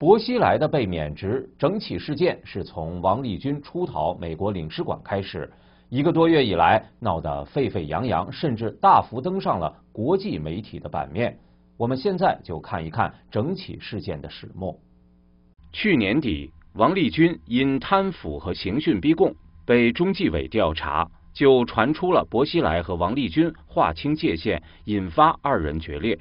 薄熙来的被免职，整起事件是从王立军出逃美国领事馆开始。一个多月以来，闹得沸沸扬扬，甚至大幅登上了国际媒体的版面。我们现在就看一看整起事件的始末。去年底，王立军因贪腐和刑讯逼供被中纪委调查，就传出了薄熙来和王立军划清界限，引发二人决裂。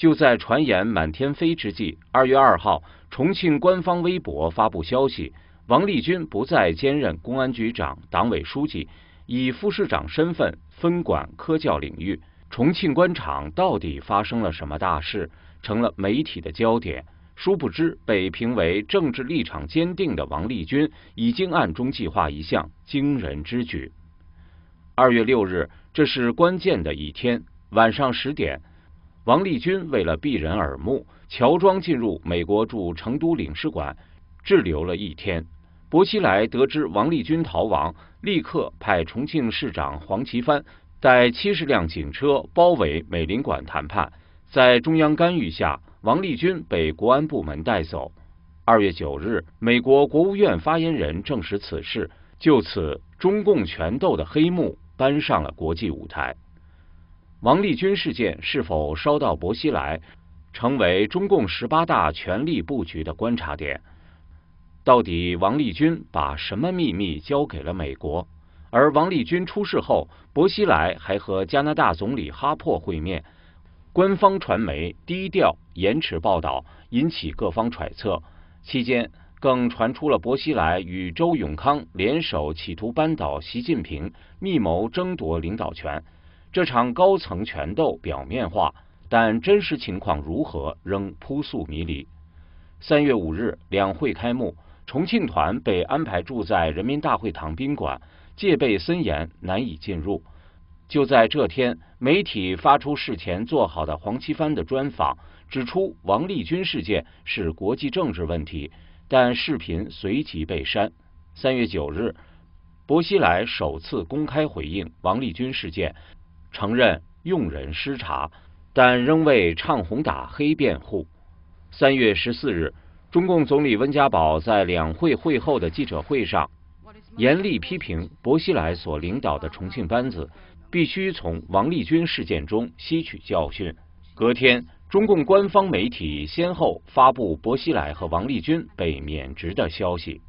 就在传言满天飞之际，二月二号，重庆官方微博发布消息，王立军不再兼任公安局长、党委书记，以副市长身份分管科教领域。重庆官场到底发生了什么大事，成了媒体的焦点。殊不知，被评为政治立场坚定的王立军，已经暗中计划一项惊人之举。二月六日，这是关键的一天，晚上十点。王立军为了避人耳目，乔装进入美国驻成都领事馆，滞留了一天。薄熙来得知王立军逃亡，立刻派重庆市长黄奇帆带七十辆警车包围美领馆谈判。在中央干预下，王立军被国安部门带走。二月九日，美国国务院发言人证实此事，就此中共权斗的黑幕搬上了国际舞台。王立军事件是否烧到薄熙来，成为中共十八大权力布局的观察点？到底王立军把什么秘密交给了美国？而王立军出事后，薄熙来还和加拿大总理哈珀会面，官方传媒低调延迟报道，引起各方揣测。期间更传出了薄熙来与周永康联手，企图扳倒习近平，密谋争夺领导权。这场高层权斗表面化，但真实情况如何仍扑朔迷离。三月五日，两会开幕，重庆团被安排住在人民大会堂宾馆，戒备森严，难以进入。就在这天，媒体发出事前做好的黄奇帆的专访，指出王立军事件是国际政治问题，但视频随即被删。三月九日，薄熙来首次公开回应王立军事件。承认用人失察，但仍为唱红打黑辩护。三月十四日，中共总理温家宝在两会会后的记者会上，严厉批评薄熙来所领导的重庆班子必须从王立军事件中吸取教训。隔天，中共官方媒体先后发布薄熙来和王立军被免职的消息。